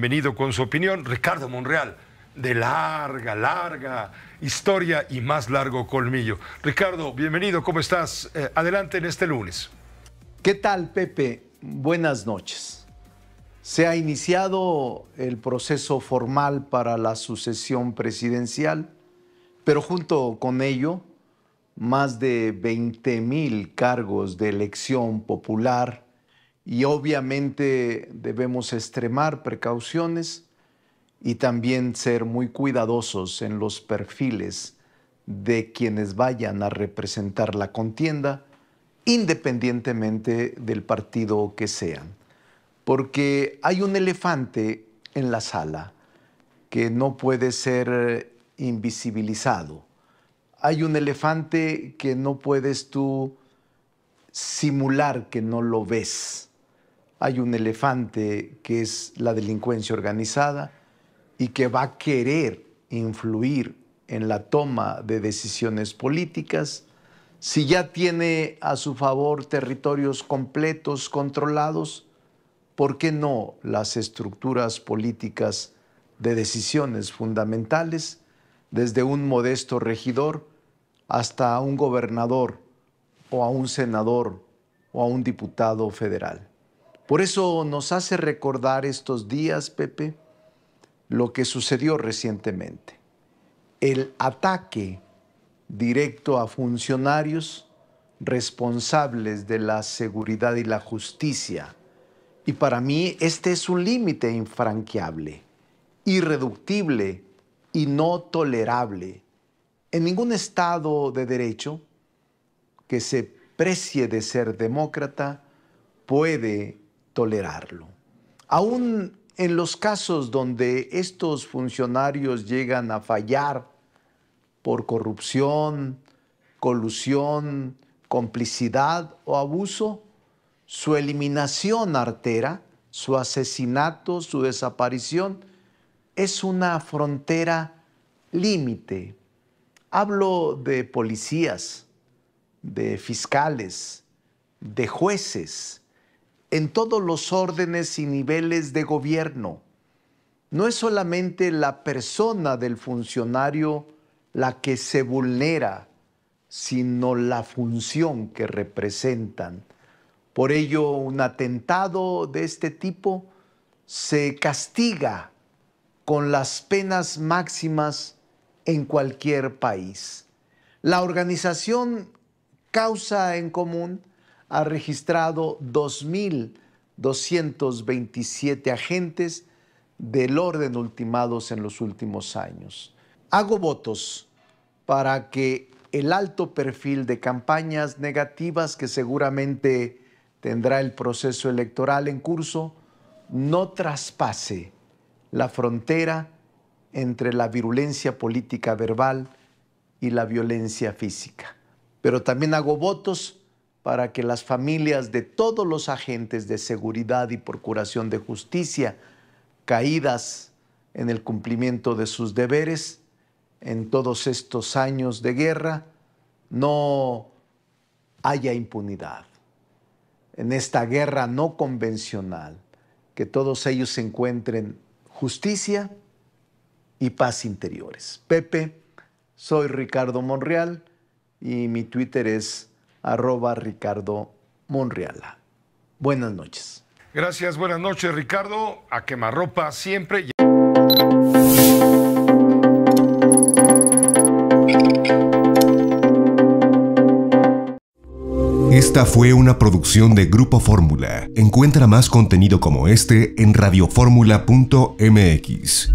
bienvenido con su opinión. Ricardo Monreal, de larga, larga historia y más largo colmillo. Ricardo, bienvenido, ¿cómo estás? Eh, adelante en este lunes. ¿Qué tal, Pepe? Buenas noches. Se ha iniciado el proceso formal para la sucesión presidencial, pero junto con ello, más de 20 mil cargos de elección popular y obviamente debemos extremar precauciones y también ser muy cuidadosos en los perfiles de quienes vayan a representar la contienda, independientemente del partido que sean. Porque hay un elefante en la sala que no puede ser eh, invisibilizado. Hay un elefante que no puedes tú simular que no lo ves hay un elefante que es la delincuencia organizada y que va a querer influir en la toma de decisiones políticas. Si ya tiene a su favor territorios completos, controlados, ¿por qué no las estructuras políticas de decisiones fundamentales, desde un modesto regidor hasta un gobernador o a un senador o a un diputado federal? Por eso nos hace recordar estos días, Pepe, lo que sucedió recientemente. El ataque directo a funcionarios responsables de la seguridad y la justicia. Y para mí este es un límite infranqueable, irreductible y no tolerable. En ningún Estado de Derecho que se precie de ser demócrata puede tolerarlo. Aún en los casos donde estos funcionarios llegan a fallar por corrupción, colusión, complicidad o abuso, su eliminación artera, su asesinato, su desaparición, es una frontera límite. Hablo de policías, de fiscales, de jueces, en todos los órdenes y niveles de gobierno. No es solamente la persona del funcionario la que se vulnera, sino la función que representan. Por ello, un atentado de este tipo se castiga con las penas máximas en cualquier país. La organización Causa en Común ha registrado 2.227 agentes del orden ultimados en los últimos años. Hago votos para que el alto perfil de campañas negativas que seguramente tendrá el proceso electoral en curso no traspase la frontera entre la virulencia política verbal y la violencia física. Pero también hago votos para que las familias de todos los agentes de seguridad y procuración de justicia caídas en el cumplimiento de sus deberes en todos estos años de guerra, no haya impunidad. En esta guerra no convencional, que todos ellos encuentren justicia y paz interiores. Pepe, soy Ricardo Monreal y mi Twitter es arroba Ricardo Monreala. Buenas noches. Gracias, buenas noches Ricardo. A quemarropa siempre. Esta fue una producción de Grupo Fórmula. Encuentra más contenido como este en radioformula.mx.